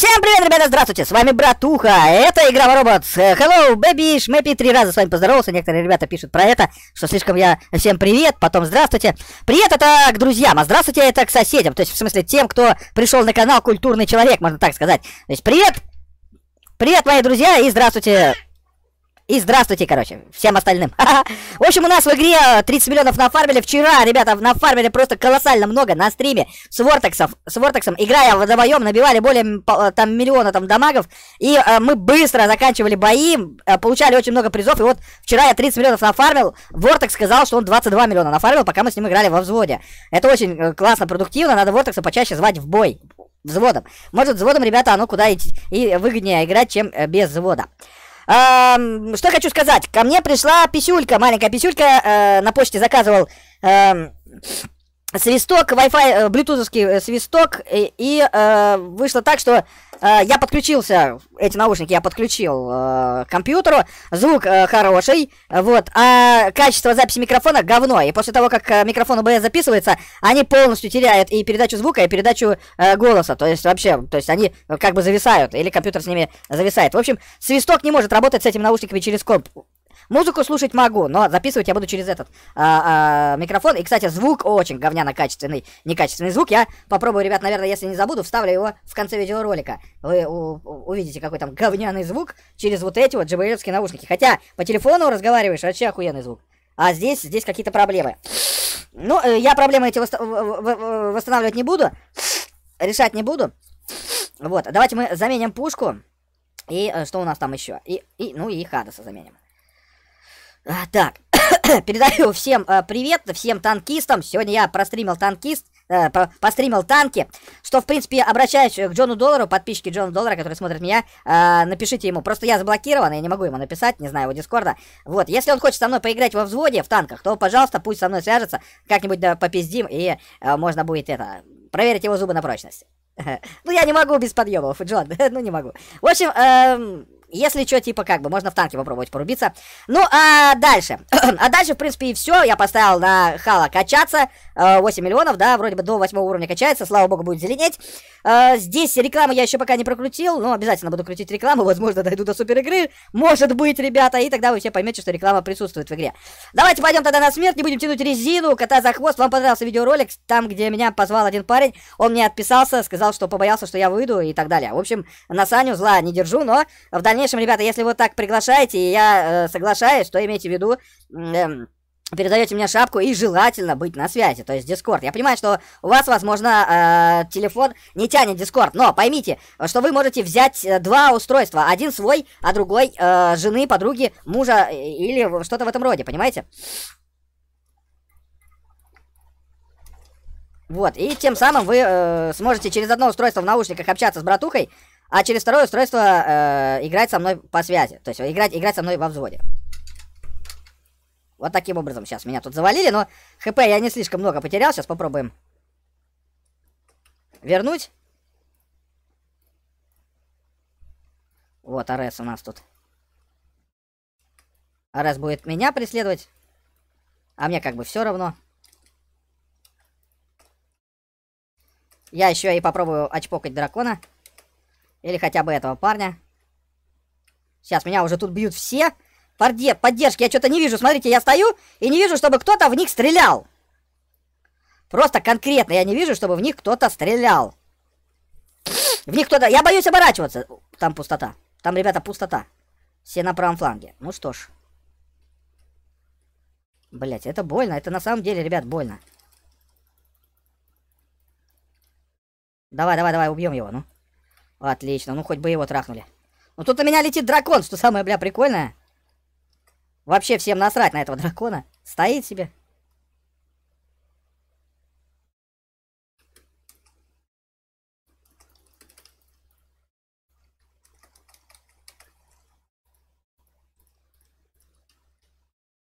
Всем привет, ребята, здравствуйте, с вами Братуха, это Игровой Робот, hello, baby, Шмэпи три раза с вами поздоровался, некоторые ребята пишут про это, что слишком я всем привет, потом здравствуйте, привет это к друзьям, а здравствуйте это к соседям, то есть в смысле тем, кто пришел на канал Культурный Человек, можно так сказать, то есть привет, привет, мои друзья, и здравствуйте, и здравствуйте, короче, всем остальным. в общем, у нас в игре 30 э, миллионов нафармили. Вчера, ребята, нафармили просто колоссально много на стриме с Вортексом. С Вортексом, играя вдвоем, набивали более э, там миллиона там дамагов. И э, мы быстро заканчивали бои, э, получали очень много призов. И вот вчера я 30 миллионов нафармил. Вортекс сказал, что он 22 миллиона нафармил, пока мы с ним играли во взводе. Это очень классно, продуктивно. Надо Вортекса почаще звать в бой взводом. Может, взводом, ребята, оно а ну куда и, и выгоднее играть, чем без взвода что хочу сказать. Ко мне пришла писюлька, маленькая писюлька. Э, на почте заказывал... Э, свисток, Wi-Fi, э, блютузовский э, свисток, и, э, и э, вышло так, что э, я подключился, эти наушники я подключил э, к компьютеру, звук э, хороший, вот, а качество записи микрофона говно, и после того, как микрофон ОБС записывается, они полностью теряют и передачу звука, и передачу э, голоса, то есть вообще, то есть они как бы зависают, или компьютер с ними зависает. В общем, свисток не может работать с этими наушниками через комп. Музыку слушать могу, но записывать я буду через этот а, а, микрофон. И, кстати, звук очень говняно качественный, некачественный звук. Я попробую, ребят, наверное, если не забуду, вставлю его в конце видеоролика. Вы у, увидите, какой там говняный звук через вот эти вот джбл наушники. Хотя по телефону разговариваешь, вообще охуенный звук. А здесь, здесь какие-то проблемы. Ну, э, я проблемы эти восстанавливать не буду. Решать не буду. Вот, давайте мы заменим пушку. И э, что у нас там еще? И, и, ну и Хадаса заменим. А, так, передаю всем э, привет, всем танкистам. Сегодня я простримил танкист, э, по постримил танки, что, в принципе, обращаюсь к Джону Доллару, подписчики Джона Доллара, которые смотрят меня, э, напишите ему. Просто я заблокирован, я не могу ему написать, не знаю его дискорда. Вот, если он хочет со мной поиграть во взводе в танках, то, пожалуйста, пусть со мной свяжется, как-нибудь да, попиздим, и э, можно будет это, проверить его зубы на прочность. ну, я не могу без подъемов, Джон, ну, не могу. В общем, эм... Если что, типа, как бы, можно в танке попробовать порубиться. Ну, а дальше. а дальше, в принципе, и все. Я поставил на Хала качаться. 8 э, миллионов, да, вроде бы до 8 уровня качается. Слава богу, будет зеленеть. Э, здесь рекламу я еще пока не прокрутил, но обязательно буду крутить рекламу. Возможно, дойду до супер игры. Может быть, ребята. И тогда вы все поймете, что реклама присутствует в игре. Давайте пойдем тогда на смерть. Не будем тянуть резину. Кота за хвост. Вам понравился видеоролик, там, где меня позвал один парень. Он мне отписался, сказал, что побоялся, что я выйду и так далее. В общем, на Саню зла не держу, но в дальнейшем дальнейшем, ребята, если вы так приглашаете, и я э, соглашаюсь, то имейте в виду... Э, передаете мне шапку и желательно быть на связи, то есть Дискорд. Я понимаю, что у вас, возможно, э, телефон не тянет Дискорд, но поймите, что вы можете взять э, два устройства, один свой, а другой э, жены, подруги, мужа э, или что-то в этом роде, понимаете? Вот, и тем самым вы э, сможете через одно устройство в наушниках общаться с братухой, а через второе устройство э, играть со мной по связи. То есть играть, играть со мной во взводе. Вот таким образом сейчас меня тут завалили, но хп я не слишком много потерял. Сейчас попробуем вернуть. Вот Арес у нас тут. Арес будет меня преследовать. А мне как бы все равно. Я еще и попробую очпокать дракона. Или хотя бы этого парня. Сейчас меня уже тут бьют все. Парде, поддержки, я что-то не вижу. Смотрите, я стою и не вижу, чтобы кто-то в них стрелял. Просто конкретно я не вижу, чтобы в них кто-то стрелял. В них кто-то... Я боюсь оборачиваться. Там пустота. Там, ребята, пустота. Все на правом фланге. Ну что ж. Блять, это больно. Это на самом деле, ребят, больно. Давай, давай, давай, убьем его, ну. Отлично, ну хоть бы его трахнули. Ну тут у меня летит дракон, что самое, бля, прикольное. Вообще всем насрать на этого дракона. Стоит себе.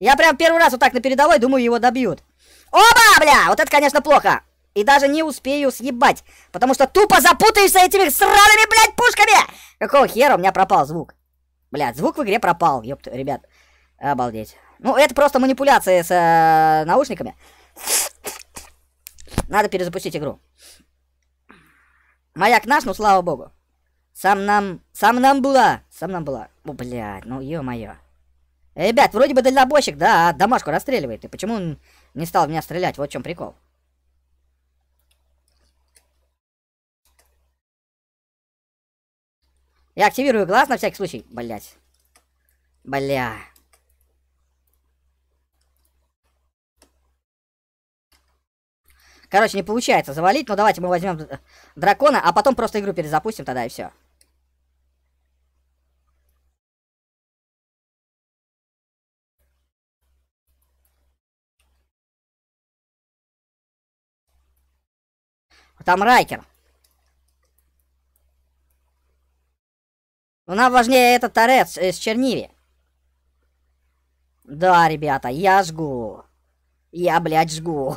Я прям первый раз вот так на передовой, думаю, его добьют. Оба, бля! Вот это, конечно, плохо! И даже не успею съебать, потому что тупо запутаешься этими сраными, блядь, пушками! Какого хера у меня пропал звук? Блядь, звук в игре пропал, ёпт, ребят. Обалдеть. Ну, это просто манипуляция с э, наушниками. Надо перезапустить игру. Маяк наш, ну слава богу. Сам нам... Сам нам была. Сам нам была. О, блядь, ну ё-моё. Ребят, вроде бы дальнобойщик, да, а домашку расстреливает. И почему он не стал в меня стрелять? Вот в чем прикол. Я активирую глаз на всякий случай. Блять. Бля. Короче, не получается завалить, но давайте мы возьмем э, дракона, а потом просто игру перезапустим тогда и все. Там Райкер. Но нам важнее этот торец э, с черниви. Да, ребята, я жгу. Я, блядь, жгу.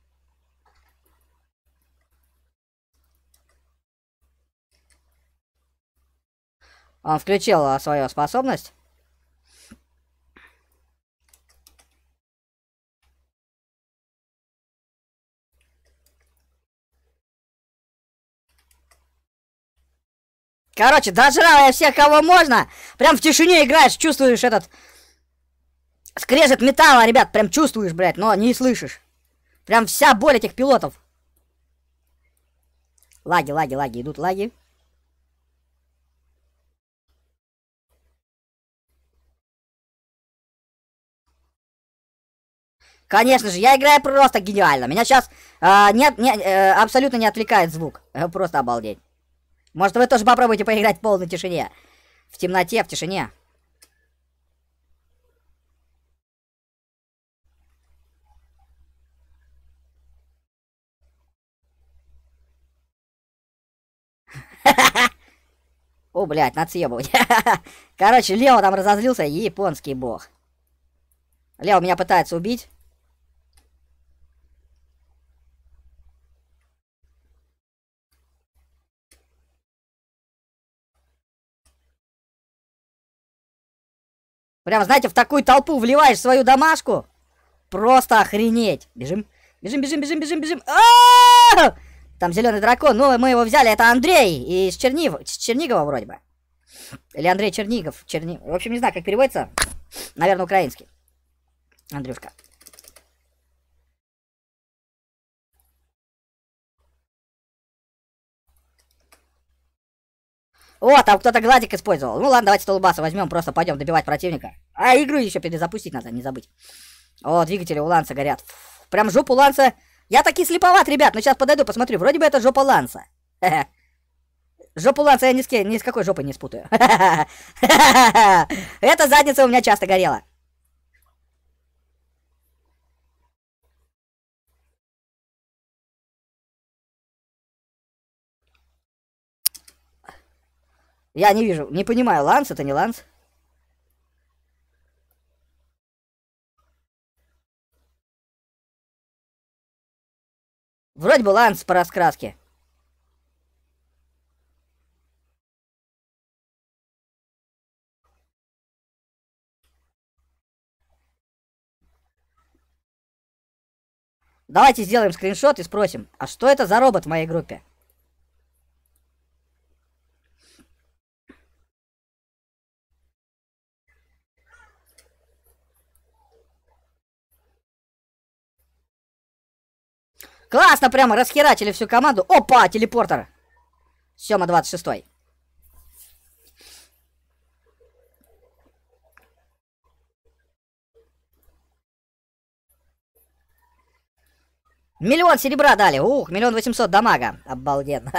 Он включил э, свою способность. Короче, дожрал я всех, кого можно. Прям в тишине играешь, чувствуешь этот... Скрежет металла, ребят, прям чувствуешь, блядь, но не слышишь. Прям вся боль этих пилотов. Лаги, лаги, лаги, идут лаги. Конечно же, я играю просто гениально. Меня сейчас э, а, нет, не, э, абсолютно не отвлекает звук. Просто обалдеть. Может, вы тоже попробуйте поиграть в полной тишине? В темноте, в тишине. О, блядь, надо съебывать. Короче, Лео там разозлился, японский бог. Лео меня пытается убить. Прям, знаете, в такую толпу вливаешь свою домашку. Просто охренеть. Бежим, бежим, бежим, бежим, бежим, бежим. А Там зеленый дракон. Ну, мы его взяли. Это Андрей из Чернив... Чернигова вроде бы. Или Андрей Чернигов. Черни... В общем, не знаю, как переводится. Наверное, украинский. Андрюшка. О, там кто-то гладик использовал. Ну ладно, давайте столбаса возьмем, просто пойдем добивать противника. А игру еще перезапустить надо, не забыть. О, двигатели у Ланса горят. Фу, прям жопу Ланса. Я таки слеповат, ребят, но сейчас подойду, посмотрю. Вроде бы это жопа Ланса. Жопу Ланса я ни с, ни с какой жопой не спутаю. Эта задница у меня часто горела. Я не вижу, не понимаю, ланс это не ланс? Вроде бы ланс по раскраске. Давайте сделаем скриншот и спросим, а что это за робот в моей группе? Классно прямо, расхерачили всю команду. Опа, телепортер. Сема 26 -й. Миллион серебра дали. Ух, миллион восемьсот дамага. Обалденно.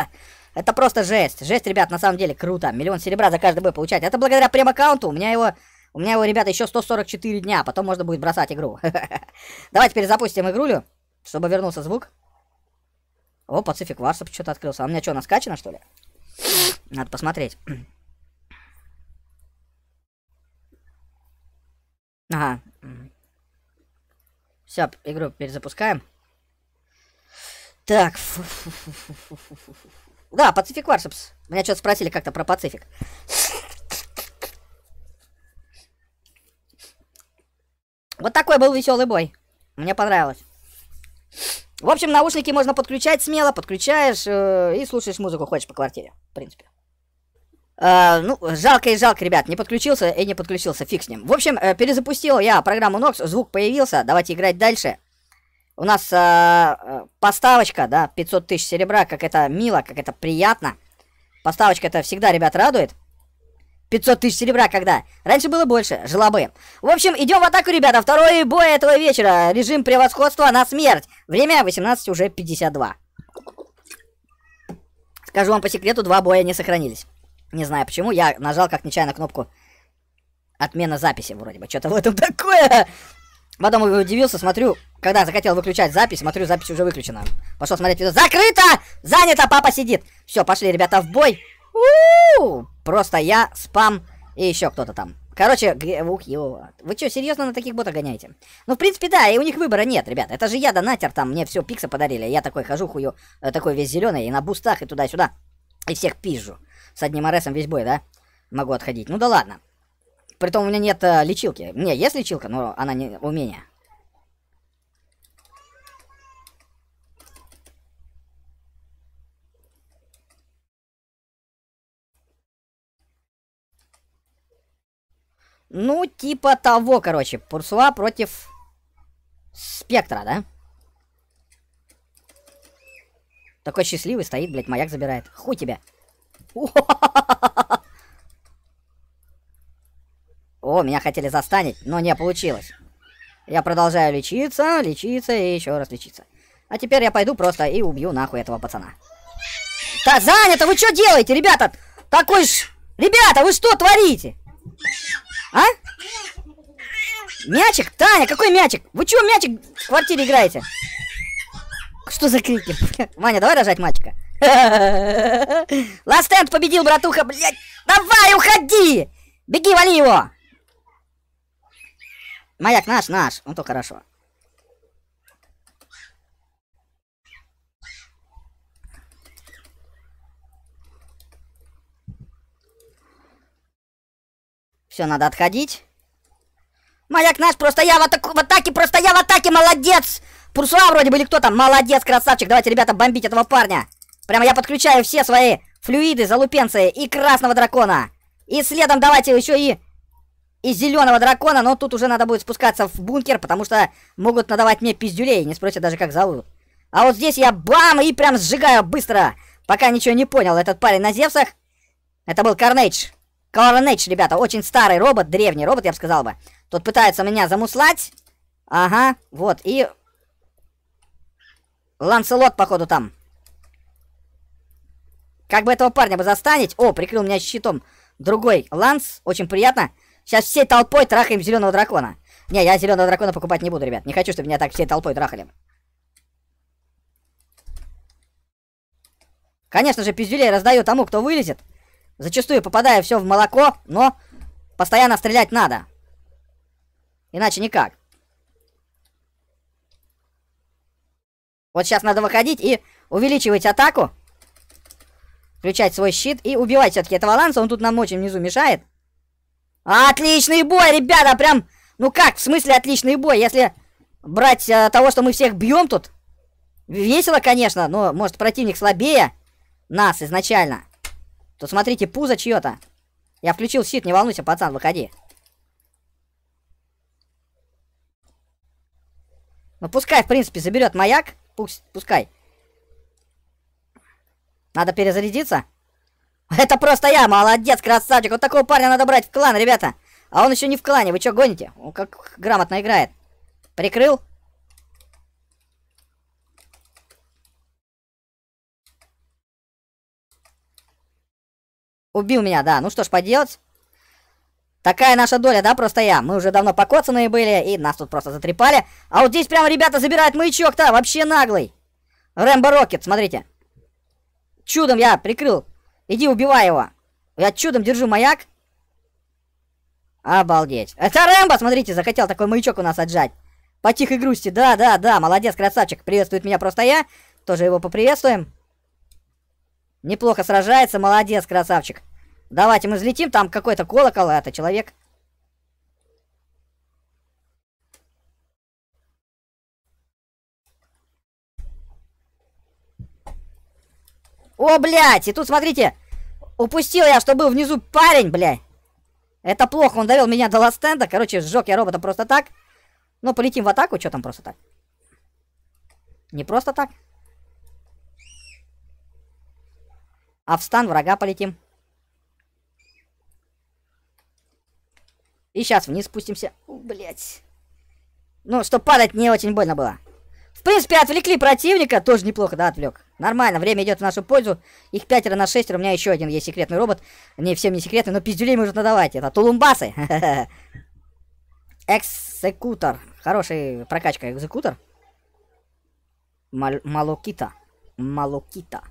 Это просто жесть. Жесть, ребят, на самом деле круто. Миллион серебра за каждый бой получать. Это благодаря прем-аккаунту. У меня его... У меня его, ребята, еще 144 дня. Потом можно будет бросать игру. Давайте теперь запустим игрулю, чтобы вернулся звук. О, Pacific Warsaw что-то открылся. А у меня что, она наскачано, что ли? Надо посмотреть. Ага. Все, игру перезапускаем. Так. Фу -фу -фу да, Pacific Warsaws. Меня что-то спросили как-то про Pacific. Вот такой был веселый бой. Мне понравилось. В общем, наушники можно подключать смело, подключаешь э, и слушаешь музыку, хочешь по квартире, в принципе. Э, ну, жалко и жалко, ребят, не подключился и не подключился, фиг с ним. В общем, э, перезапустил я программу Nox, звук появился, давайте играть дальше. У нас э, э поставочка, да, 500 тысяч серебра, как это мило, как это приятно. Поставочка это всегда, ребят, радует. 500 тысяч серебра когда? Раньше было больше, жила бы. В общем, идем в атаку, ребята. Второй бой этого вечера. Режим превосходства на смерть. Время 18 уже 52. Скажу вам по секрету, два боя не сохранились. Не знаю почему, я нажал как нечаянно кнопку отмена записи вроде бы. Что-то в этом такое. Потом удивился, смотрю, когда захотел выключать запись, смотрю, запись уже выключена. Пошел смотреть видео. Закрыто! Занято, папа сидит. Все, пошли, ребята, в бой у у Просто я, спам и еще кто-то там. Короче, ух, его. Вы что, серьезно на таких ботов гоняете? Ну, в принципе, да, и у них выбора нет, ребят. Это же я донатер, там мне все пикса подарили. Я такой хожу, хую, э, такой весь зеленый, и на бустах, и туда-сюда. И всех пизжу. С одним аресом весь бой, да? Могу отходить. Ну да ладно. Притом у меня нет э, лечилки. Не, есть лечилка, но она не у меня. Ну, типа того, короче. Пурсуа против спектра, да? Такой счастливый стоит, блядь, маяк забирает. Хуй тебя. О, меня хотели застанить, но не получилось. Я продолжаю лечиться, лечиться и еще раз лечиться. А теперь я пойду просто и убью нахуй этого пацана. Да занято, вы что делаете, ребята? Такой ж... Ребята, вы что творите? А? Мячик? Таня, какой мячик? Вы чего мячик в квартире играете? Что за крики? Ваня, давай рожать мальчика. Last End победил, братуха, блядь. Давай, уходи! Беги, вали его! Маяк наш, наш. Он то хорошо. Все, надо отходить. Маяк наш, просто я в, атаку, в атаке, просто я в атаке, молодец! Пурсуа вроде бы или кто там, молодец, красавчик. Давайте, ребята, бомбить этого парня. Прямо я подключаю все свои флюиды, залупенцы и красного дракона. И следом давайте еще и, и зеленого дракона, но тут уже надо будет спускаться в бункер, потому что могут надавать мне пиздюлей, не спросят даже как зовут. А вот здесь я бам и прям сжигаю быстро, пока ничего не понял. Этот парень на Зевсах, это был Карнейдж. Coronage, ребята, очень старый робот, древний робот, я бы сказал бы. Тут пытается меня замуслать. Ага, вот, и... Ланселот, походу, там. Как бы этого парня бы застанить. О, прикрыл меня щитом другой Ланс. Очень приятно. Сейчас всей толпой трахаем зеленого дракона. Не, я зеленого дракона покупать не буду, ребят. Не хочу, чтобы меня так всей толпой трахали. Конечно же, пиздюлей раздаю тому, кто вылезет. Зачастую попадаю все в молоко, но постоянно стрелять надо. Иначе никак. Вот сейчас надо выходить и увеличивать атаку. Включать свой щит и убивать все-таки этого ланса. Он тут нам очень внизу мешает. Отличный бой, ребята, прям... Ну как, в смысле отличный бой, если брать э, того, что мы всех бьем тут? Весело, конечно, но, может, противник слабее нас изначально. Тут смотрите, пузо чье-то. Я включил щит, не волнуйся, пацан, выходи. Ну пускай, в принципе, заберет маяк. Пусть, пускай. Надо перезарядиться. Это просто я, молодец, красавчик. Вот такого парня надо брать в клан, ребята. А он еще не в клане, вы что гоните? Он как грамотно играет. Прикрыл. Убил меня, да. Ну что ж поделать. Такая наша доля, да, просто я. Мы уже давно покоцанные были, и нас тут просто затрепали. А вот здесь прямо ребята забирают маячок-то, вообще наглый. Рэмбо Рокет, смотрите. Чудом я прикрыл. Иди убивай его. Я чудом держу маяк. Обалдеть. Это Рэмбо, смотрите, захотел такой маячок у нас отжать. По тихой грусти, да, да, да, молодец, красавчик. Приветствует меня просто я. Тоже его поприветствуем. Неплохо сражается, молодец, красавчик. Давайте мы взлетим, там какой-то колокол, а это человек. О, блядь, и тут, смотрите, упустил я, что был внизу парень, блядь. Это плохо, он довел меня до ластенда, короче, сжег я робота просто так. Ну, полетим в атаку, что там просто так? Не просто так? А в стан врага полетим. И сейчас вниз спустимся. Блять. Ну, что падать не очень больно было. В принципе, отвлекли противника. Тоже неплохо, да, отвлек. Нормально, время идет в нашу пользу. Их пятеро на шестеро. У меня еще один есть секретный робот. Не, всем не секретный, но пиздюлей может надавать. Это тулумбасы. Эксекутор. Хорошая прокачка экзекутор. Малокита. Малокита.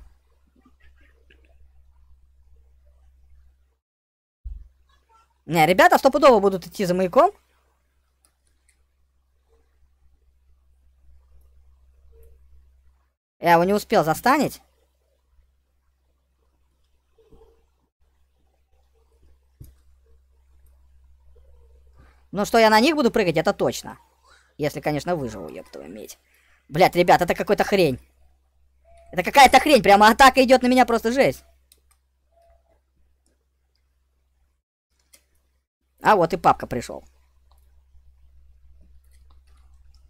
Не, ребята стопудово будут идти за маяком. Я э, его а не успел застанить. Ну что, я на них буду прыгать, это точно. Если, конечно, выживу, ёптую медь. Блять, ребят, это какой-то хрень. Это какая-то хрень, прямо атака идет на меня, просто жесть. А вот и папка пришел.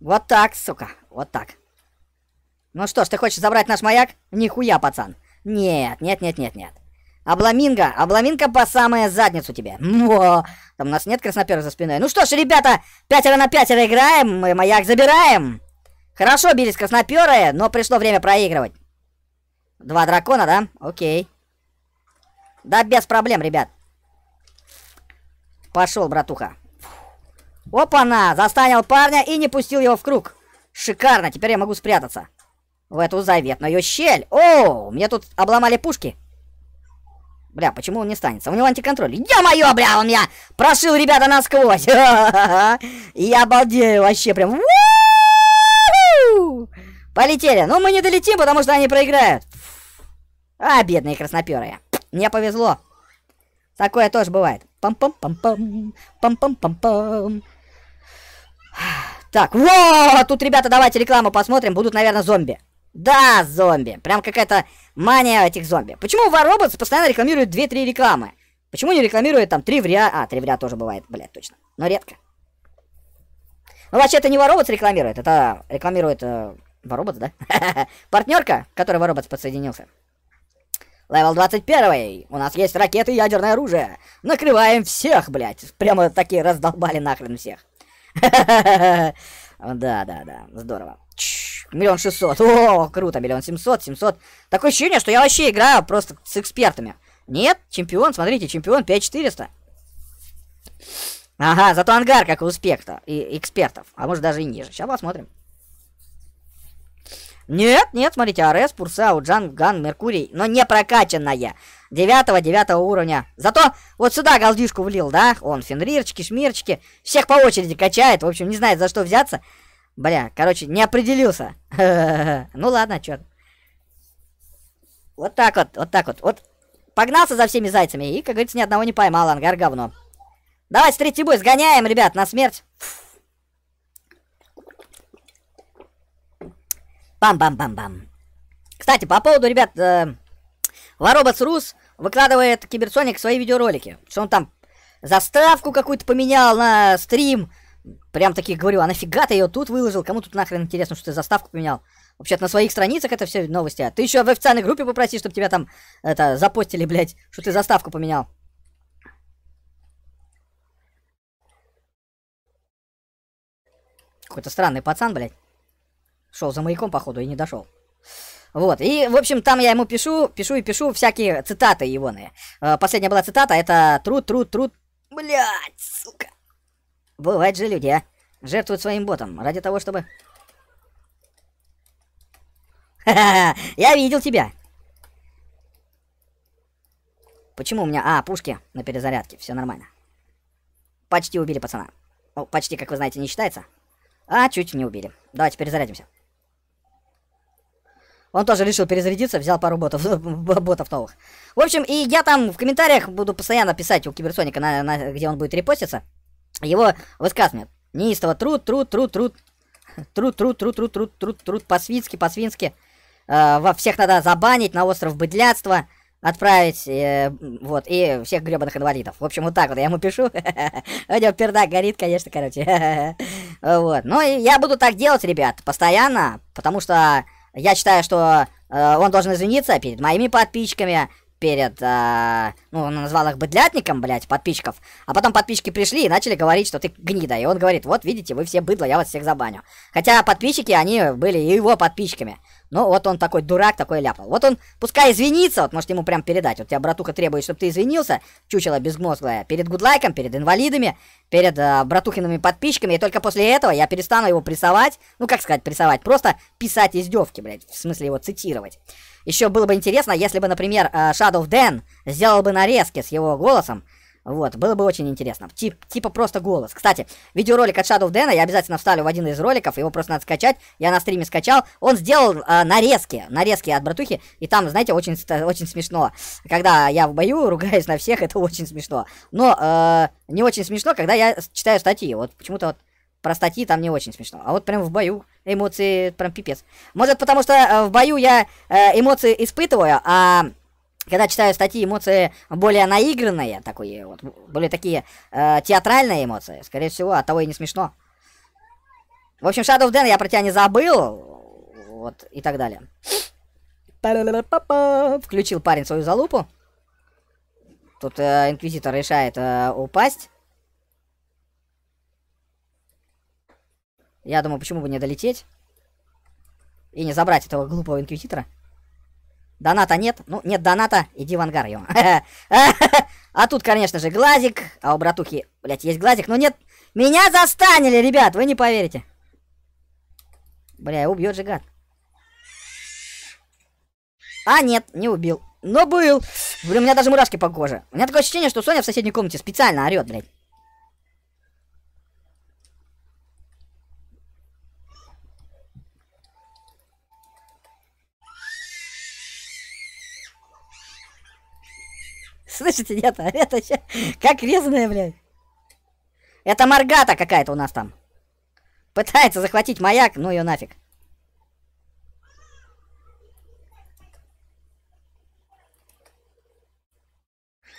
Вот так, сука, вот так. Ну что ж, ты хочешь забрать наш маяк? Нихуя, пацан. Нет, нет, нет, нет, нет. Обламинго, обламинка по самая задницу тебе. Ну, во! Там у нас нет краснопера за спиной. Ну что ж, ребята, пятеро на пятеро играем, мы маяк забираем. Хорошо бились красноперы, но пришло время проигрывать. Два дракона, да? Окей. Да без проблем, ребят. Пошел, братуха. Опа-на! Застанил парня и не пустил его в круг. Шикарно, теперь я могу спрятаться. В эту заветную щель. О, мне тут обломали пушки. Бля, почему он не станется? У него антиконтроль. Ё-моё, бля, он меня прошил, ребята, насквозь. Я обалдею вообще прям. Полетели. Но мы не долетим, потому что они проиграют. А, бедные красноперые. Мне повезло. Такое тоже бывает. Пам-пам-пам-пам. Пам-пам-пам-пам. Так, вот тут, ребята, давайте рекламу посмотрим. Будут, наверное, зомби. Да, зомби. Прям какая-то мания этих зомби. Почему Варробот постоянно рекламирует 2-3 рекламы? Почему не рекламирует там 3 в А, 3 в тоже бывает, блядь, точно. Но редко. Ну, вообще, это не Варробот рекламирует, это рекламирует э, Варробот, да? Партнерка, к которой Варробот подсоединился. Левел 21. У нас есть ракеты и ядерное оружие. Накрываем всех, блядь. Прямо такие раздолбали нахрен всех. Да, да, да. Здорово. Миллион шестьсот. О, круто. Миллион семьсот, семьсот. Такое ощущение, что я вообще играю просто с экспертами. Нет, чемпион, смотрите, чемпион 5400. Ага, зато ангар как у успехта, и экспертов. А может даже и ниже. Сейчас посмотрим. Нет, нет, смотрите, Арес, Пурсау, Джан, Ган, Меркурий, но не прокачанная. Девятого, девятого уровня. Зато вот сюда голдишку влил, да? Он фенрирчики, шмирчики, всех по очереди качает, в общем, не знает за что взяться. Бля, короче, не определился. Ну ладно, чё. Вот так вот, вот так вот. Вот погнался за всеми зайцами и, как говорится, ни одного не поймал, ангар говно. Давайте третий бой сгоняем, ребят, на смерть. Пам-пам-пам-пам. Кстати, по поводу, ребят, э, Рус выкладывает Киберсоник свои видеоролики. Что он там заставку какую-то поменял на стрим. Прям таких говорю, а нафига ты ее тут выложил? Кому тут нахрен интересно, что ты заставку поменял? Вообще-то на своих страницах это все новости. А ты еще в официальной группе попроси, чтобы тебя там это запостили, блядь, что ты заставку поменял. Какой-то странный пацан, блядь. Шел за маяком, походу, и не дошел. Вот, и, в общем, там я ему пишу, пишу и пишу всякие цитаты егоные. Э, последняя была цитата, это труд, труд, труд. Блять, сука. Бывают же люди, а. Жертвуют своим ботом ради того, чтобы... ха ха я видел тебя. Почему у меня... А, пушки на перезарядке, все нормально. Почти убили пацана. Ну, почти, как вы знаете, не считается. А, чуть не убили. Давайте перезарядимся. Он тоже решил перезарядиться, взял пару ботов, ботов новых. В общем, и я там в комментариях буду постоянно писать у Киберсоника, на, на, где он будет репоститься, его высказывание. Неистово труд, труд, труд, труд, труд, труд, труд, труд, труд, труд, труд, по-свински, по-свински. Э, во всех надо забанить, на остров быдлядства отправить, э, вот, и всех гребаных инвалидов. В общем, вот так вот я ему пишу. У него пердак горит, конечно, короче. Вот. Ну, и я буду так делать, ребят, постоянно, потому что я считаю, что э, он должен извиниться перед моими подписчиками, перед, э, ну, он назвал их быдлятником, блядь, подписчиков. А потом подписчики пришли и начали говорить, что ты гнида. И он говорит, вот видите, вы все быдло, я вас всех забаню. Хотя подписчики, они были его подписчиками. Ну, вот он такой дурак, такой ляпал. Вот он, пускай извинится, вот может ему прям передать. Вот тебя, братуха, требует, чтобы ты извинился, чучело безмозглое, перед Гудлайком, перед инвалидами, перед э, братухиными подписчиками. И только после этого я перестану его прессовать. Ну, как сказать прессовать? Просто писать издевки, блядь. В смысле его цитировать. Еще было бы интересно, если бы, например, э, Shadow Dan сделал бы нарезки с его голосом, вот, было бы очень интересно. Тип, типа просто голос. Кстати, видеоролик от Shadow Дэна я обязательно вставлю в один из роликов, его просто надо скачать. Я на стриме скачал. Он сделал э, нарезки, нарезки от братухи, и там, знаете, очень, очень смешно. Когда я в бою ругаюсь на всех, это очень смешно. Но э, не очень смешно, когда я читаю статьи. Вот почему-то вот про статьи там не очень смешно. А вот прям в бою эмоции прям пипец. Может потому что э, в бою я э, эмоции испытываю, а когда читаю статьи, эмоции более наигранные, такие вот, более такие э, театральные эмоции, скорее всего, от того и не смешно. В общем, Shadow of Den я про тебя не забыл, вот, и так далее. Включил парень свою залупу. Тут э, инквизитор решает э, упасть. Я думаю, почему бы не долететь и не забрать этого глупого инквизитора. Доната нет? Ну, нет доната, иди в ангар, ё. А тут, конечно же, глазик. А у братухи, блядь, есть глазик. Но нет, меня застанили, ребят, вы не поверите. Бля, убьет же гад. А, нет, не убил. Но был. Блин, у меня даже мурашки по коже. У меня такое ощущение, что Соня в соседней комнате специально орет, блядь. Слышите, нет, а это как резаная, блядь. Это Маргата какая-то у нас там. Пытается захватить маяк, ну ее нафиг.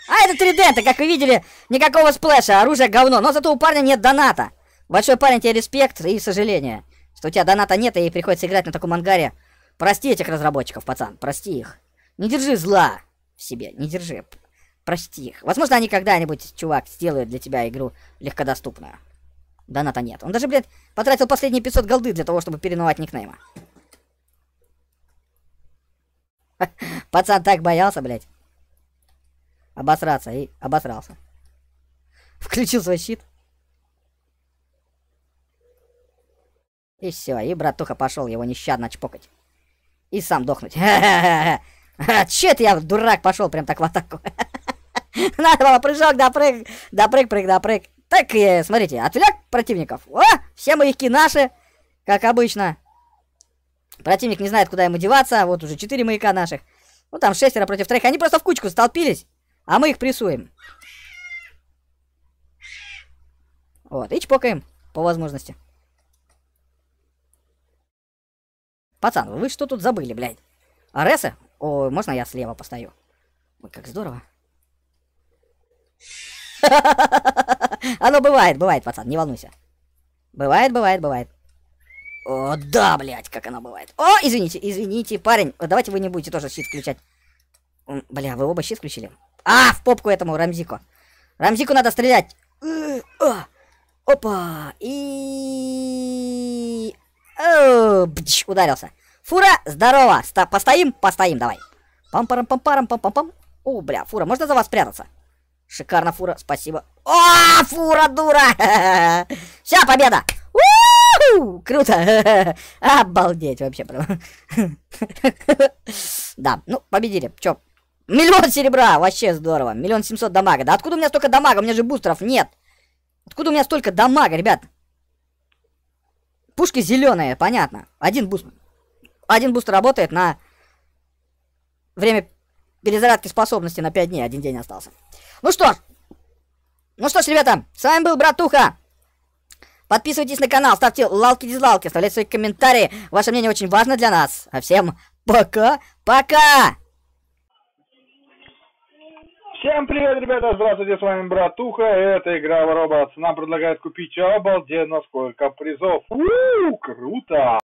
А это 3D, -то, как вы видели, никакого сплэша, оружие говно, но зато у парня нет доната. Большой парень, тебе респект и сожаление, что у тебя доната нет и приходится играть на таком ангаре. Прости этих разработчиков, пацан, прости их. Не держи зла в себе, не держи. Прости их. Возможно, они когда-нибудь, чувак, сделают для тебя игру легкодоступную. Доната нет. Он даже, блядь, потратил последние 500 голды для того, чтобы переновать никнейма. Пацан так боялся, блядь. Обосраться и обосрался. Включил свой щит. И все, и братуха пошел его нещадно чпокать. И сам дохнуть. А Че ты я, дурак, пошел прям так в атаку. Надо было прыжок, да прыг, да прыг, прыг, да прыг. Так, смотрите, отвлек противников. О, все маяки наши, как обычно. Противник не знает, куда ему деваться. Вот уже четыре маяка наших. Ну, там шестеро против троих. Они просто в кучку столпились, а мы их прессуем. Вот, и чпокаем по возможности. Пацан, вы что тут забыли, блядь? Ареса? О, можно я слева постою? Ой, как здорово. Оно бывает, бывает, пацан, не волнуйся. Бывает, бывает, бывает. О, да, блядь, как оно бывает. О, извините, извините, парень. Давайте вы не будете тоже щит включать. Бля, вы оба щит включили? А, в попку этому Рамзику. Рамзику надо стрелять. Э, а. Опа. И... О, бдж, ударился. Фура, здорово. Ста постоим? Постоим, давай. Пам-парам-пам-парам, пам-пам-пам. О, бля, фура, можно за вас спрятаться? Шикарно, фура, спасибо. О, фура, дура! Вся победа! Круто! Обалдеть вообще прям. Да, ну, победили. Чё? Миллион серебра! Вообще здорово. Миллион семьсот дамага. Да откуда у меня столько дамага? У меня же бустеров нет. Откуда у меня столько дамага, ребят? Пушки зеленые, понятно. Один буст... Один буст работает на время перезарядки способности на 5 дней. Один день остался. Ну что ж. Ну что ж, ребята, с вами был Братуха. Подписывайтесь на канал, ставьте лалки-дизлалки, оставляйте свои комментарии. Ваше мнение очень важно для нас. А всем пока, пока! Всем привет, ребята, здравствуйте, с вами Братуха, это игра в робот. Нам предлагают купить обалденно сколько призов. У, круто!